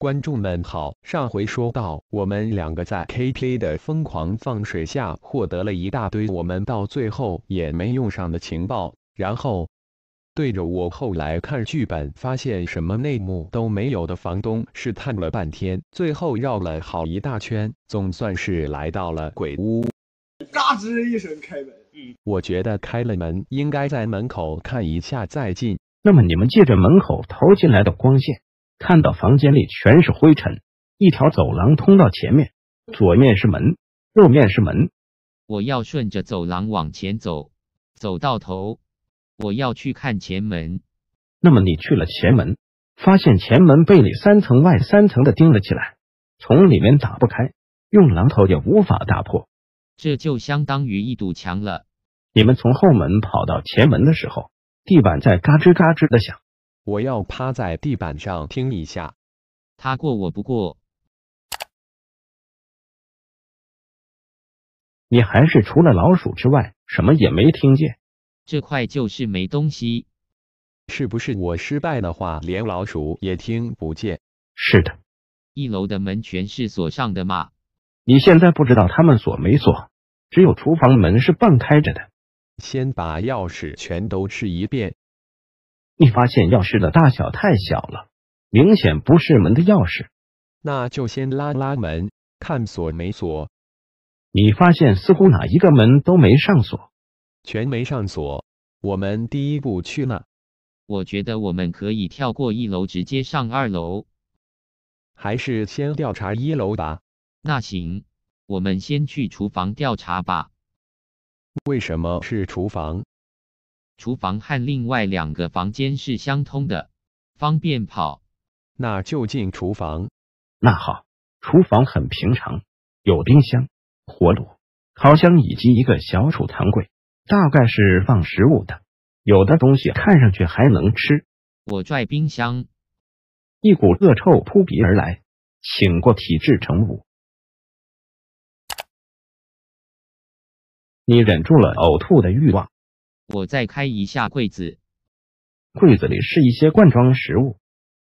观众们好，上回说到，我们两个在 K k 的疯狂放水下获得了一大堆我们到最后也没用上的情报，然后对着我后来看剧本，发现什么内幕都没有的房东试探了半天，最后绕了好一大圈，总算是来到了鬼屋。嘎吱一声开门，我觉得开了门应该在门口看一下再进。那么你们借着门口投进来的光线。看到房间里全是灰尘，一条走廊通到前面，左面是门，右面是门。我要顺着走廊往前走，走到头，我要去看前门。那么你去了前门，发现前门被里三层外三层的钉了起来，从里面打不开，用榔头也无法打破，这就相当于一堵墙了。你们从后门跑到前门的时候，地板在嘎吱嘎吱的响。我要趴在地板上听一下。他过我不过。你还是除了老鼠之外什么也没听见。这块就是没东西。是不是我失败的话连老鼠也听不见？是的。一楼的门全是锁上的吗？你现在不知道他们锁没锁？只有厨房门是半开着的。先把钥匙全都试一遍。你发现钥匙的大小太小了，明显不是门的钥匙。那就先拉拉门，看锁没锁。你发现似乎哪一个门都没上锁，全没上锁。我们第一步去哪？我觉得我们可以跳过一楼，直接上二楼。还是先调查一楼吧。那行，我们先去厨房调查吧。为什么是厨房？厨房和另外两个房间是相通的，方便跑。那就进厨房。那好，厨房很平常，有冰箱、火炉、烤箱以及一个小储藏柜，大概是放食物的。有的东西看上去还能吃。我拽冰箱，一股恶臭扑鼻而来。醒过体质成五，你忍住了呕吐的欲望。我再开一下柜子，柜子里是一些罐装食物。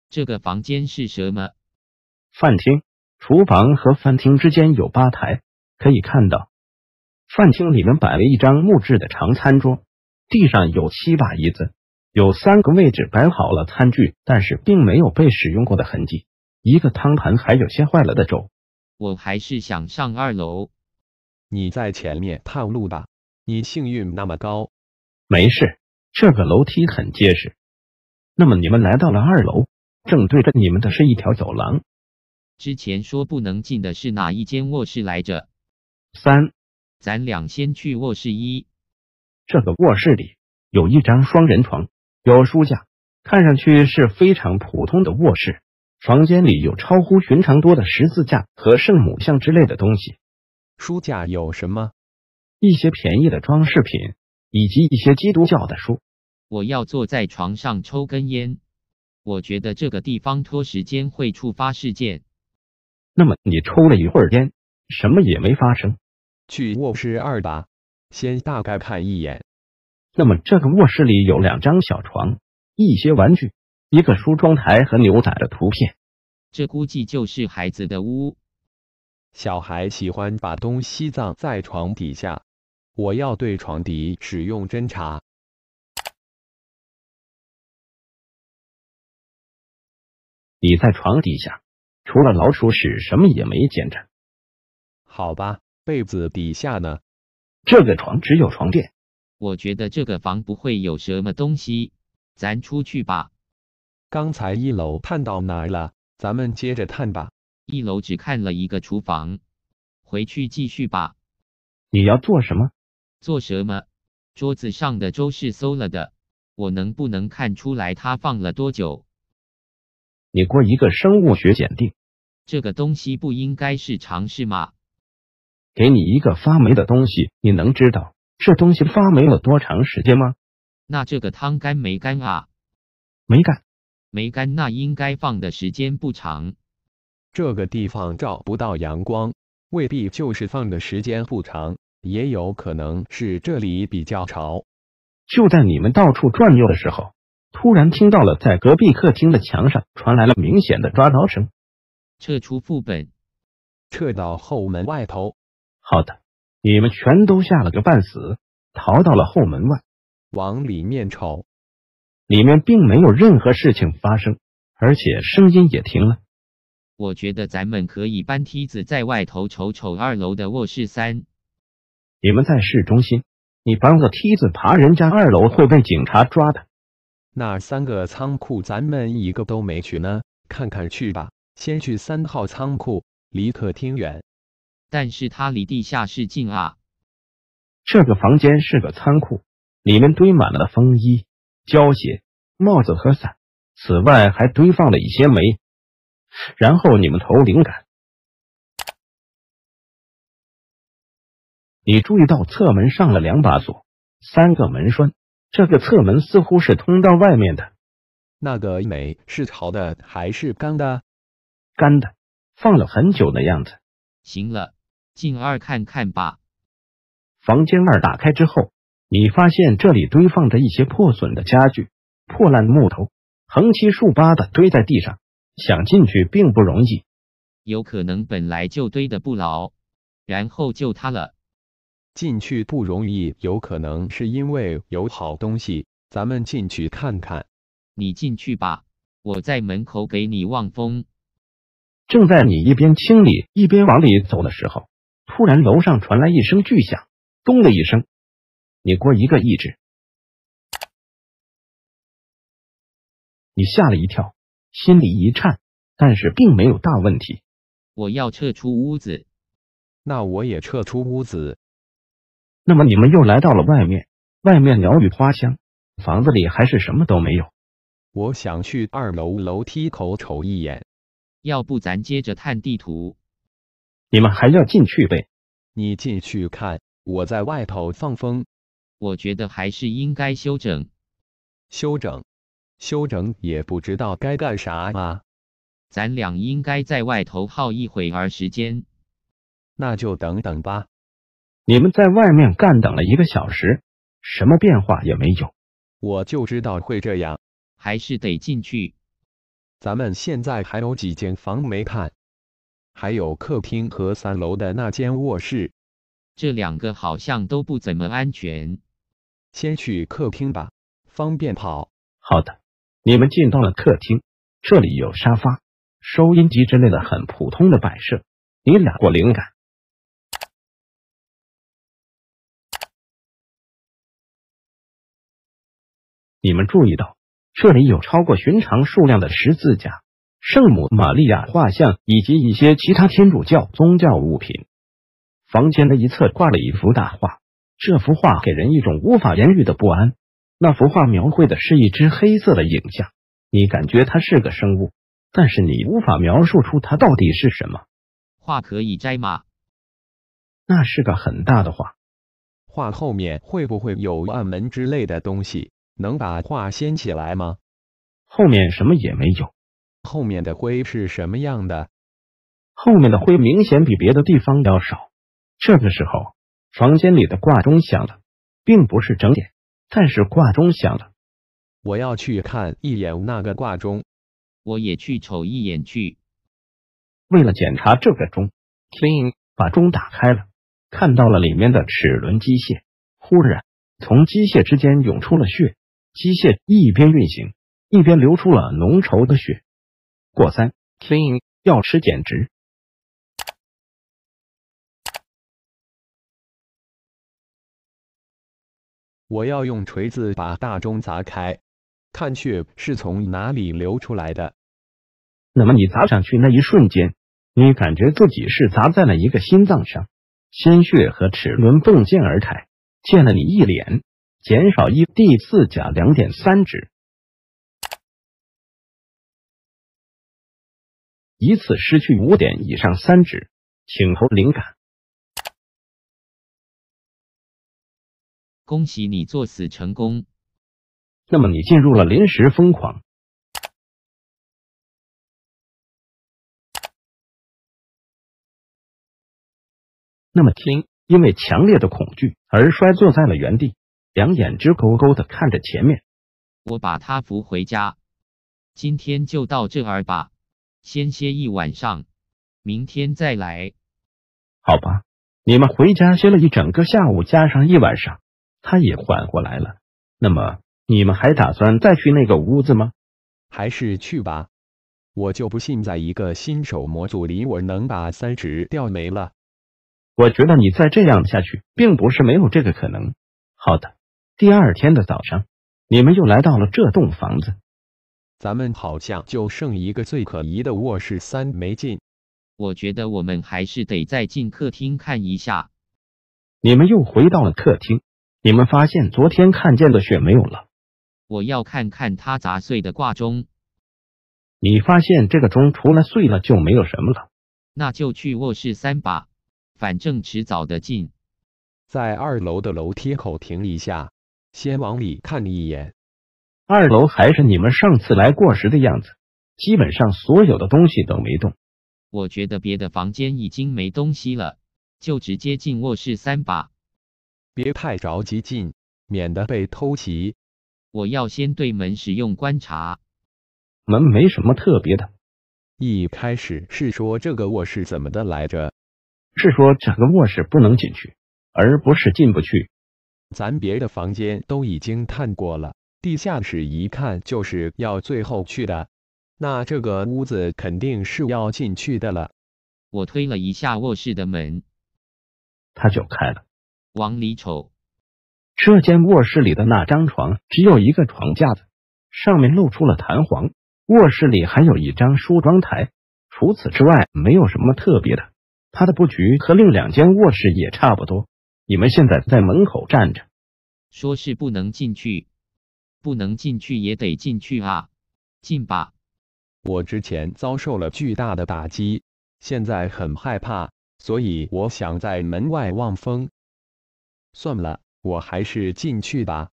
这个房间是什么？饭厅。厨房和饭厅之间有吧台，可以看到饭厅里面摆了一张木质的长餐桌，地上有七把椅子，有三个位置摆好了餐具，但是并没有被使用过的痕迹。一个汤盆还有些坏了的粥。我还是想上二楼。你在前面探路吧，你幸运那么高。没事，这个楼梯很结实。那么你们来到了二楼，正对着你们的是一条走廊。之前说不能进的是哪一间卧室来着？三，咱俩先去卧室一。这个卧室里有一张双人床，有书架，看上去是非常普通的卧室。房间里有超乎寻常多的十字架和圣母像之类的东西。书架有什么？一些便宜的装饰品。以及一些基督教的书。我要坐在床上抽根烟。我觉得这个地方拖时间会触发事件。那么你抽了一会儿烟，什么也没发生。去卧室二吧，先大概看一眼。那么这个卧室里有两张小床，一些玩具，一个梳妆台和牛仔的图片。这估计就是孩子的屋。小孩喜欢把东西藏在床底下。我要对床底使用侦查。你在床底下，除了老鼠屎，什么也没见着。好吧，被子底下呢？这个床只有床垫。我觉得这个房不会有什么东西。咱出去吧。刚才一楼探到哪了？咱们接着探吧。一楼只看了一个厨房。回去继续吧。你要做什么？做什么？桌子上的粥是馊了的，我能不能看出来它放了多久？你过一个生物学检定，这个东西不应该是常识吗？给你一个发霉的东西，你能知道这东西发霉了多长时间吗？那这个汤干没干啊？没干，没干，那应该放的时间不长。这个地方照不到阳光，未必就是放的时间不长。也有可能是这里比较潮。就在你们到处转悠的时候，突然听到了在隔壁客厅的墙上传来了明显的抓挠声。撤出副本，撤到后门外头。好的，你们全都吓了个半死，逃到了后门外，往里面瞅，里面并没有任何事情发生，而且声音也停了。我觉得咱们可以搬梯子在外头瞅瞅二楼的卧室三。你们在市中心，你搬个梯子爬人家二楼会被警察抓的。那三个仓库咱们一个都没去呢，看看去吧。先去三号仓库，离客厅远，但是它离地下室近啊。这个房间是个仓库，里面堆满了风衣、胶鞋、帽子和伞，此外还堆放了一些煤。然后你们投灵感。你注意到侧门上了两把锁，三个门栓。这个侧门似乎是通到外面的。那个煤是潮的还是干的？干的，放了很久的样子。行了，进二看看吧。房间二打开之后，你发现这里堆放着一些破损的家具、破烂木头，横七竖八的堆在地上，想进去并不容易。有可能本来就堆的不牢，然后就塌了。进去不容易，有可能是因为有好东西，咱们进去看看。你进去吧，我在门口给你望风。正在你一边清理一边往里走的时候，突然楼上传来一声巨响，咚的一声。你过一个意志，你吓了一跳，心里一颤，但是并没有大问题。我要撤出屋子，那我也撤出屋子。那么你们又来到了外面，外面鸟语花香，房子里还是什么都没有。我想去二楼楼梯口瞅一眼，要不咱接着探地图？你们还要进去呗？你进去看，我在外头放风。我觉得还是应该休整。休整，休整也不知道该干啥啊。咱俩应该在外头耗一会儿时间。那就等等吧。你们在外面干等了一个小时，什么变化也没有。我就知道会这样，还是得进去。咱们现在还有几间房没看，还有客厅和三楼的那间卧室，这两个好像都不怎么安全。先去客厅吧，方便跑。好的，你们进到了客厅，这里有沙发、收音机之类的很普通的摆设，你俩过灵感。你们注意到，这里有超过寻常数量的十字架、圣母玛利亚画像以及一些其他天主教宗教物品。房间的一侧挂了一幅大画，这幅画给人一种无法言喻的不安。那幅画描绘的是一只黑色的影像，你感觉它是个生物，但是你无法描述出它到底是什么。画可以摘吗？那是个很大的画，画后面会不会有暗门之类的东西？能把画掀起来吗？后面什么也没有。后面的灰是什么样的？后面的灰明显比别的地方要少。这个时候，房间里的挂钟响了，并不是整点，但是挂钟响了。我要去看一眼那个挂钟，我也去瞅一眼去。为了检查这个钟，Clean 把钟打开了，看到了里面的齿轮机械。忽然，从机械之间涌出了血。机械一边运行，一边流出了浓稠的血。过三，clean，要吃减脂。我要用锤子把大钟砸开，看血是从哪里流出来的。那么你砸上去那一瞬间，你感觉自己是砸在了一个心脏上，鲜血和齿轮迸溅而开，溅了你一脸。减少一第四甲两点三指，一次失去五点以上三指，请投灵感。恭喜你作死成功，那么你进入了临时疯狂。那么，听，因为强烈的恐惧而摔坐在了原地。两眼直勾勾的看着前面。我把他扶回家。今天就到这儿吧，先歇一晚上，明天再来。好吧，你们回家歇了一整个下午，加上一晚上，他也缓过来了。那么，你们还打算再去那个屋子吗？还是去吧。我就不信，在一个新手模组里，我能把三指掉没了。我觉得你再这样下去，并不是没有这个可能。好的。第二天的早上，你们又来到了这栋房子。咱们好像就剩一个最可疑的卧室三没进。我觉得我们还是得再进客厅看一下。你们又回到了客厅，你们发现昨天看见的雪没有了。我要看看他砸碎的挂钟。你发现这个钟除了碎了就没有什么了。那就去卧室三吧，反正迟早得进。在二楼的楼梯口停一下。先往里看你一眼，二楼还是你们上次来过时的样子，基本上所有的东西都没动。我觉得别的房间已经没东西了，就直接进卧室三吧。别太着急进，免得被偷袭。我要先对门使用观察，门没什么特别的。一开始是说这个卧室怎么的来着？是说整个卧室不能进去，而不是进不去。咱别的房间都已经探过了，地下室一看就是要最后去的，那这个屋子肯定是要进去的了。我推了一下卧室的门，它就开了，往里瞅，这间卧室里的那张床只有一个床架子，上面露出了弹簧。卧室里还有一张梳妆台，除此之外没有什么特别的。它的布局和另两间卧室也差不多。你们现在在门口站着，说是不能进去，不能进去也得进去啊！进吧！我之前遭受了巨大的打击，现在很害怕，所以我想在门外望风。算了，我还是进去吧。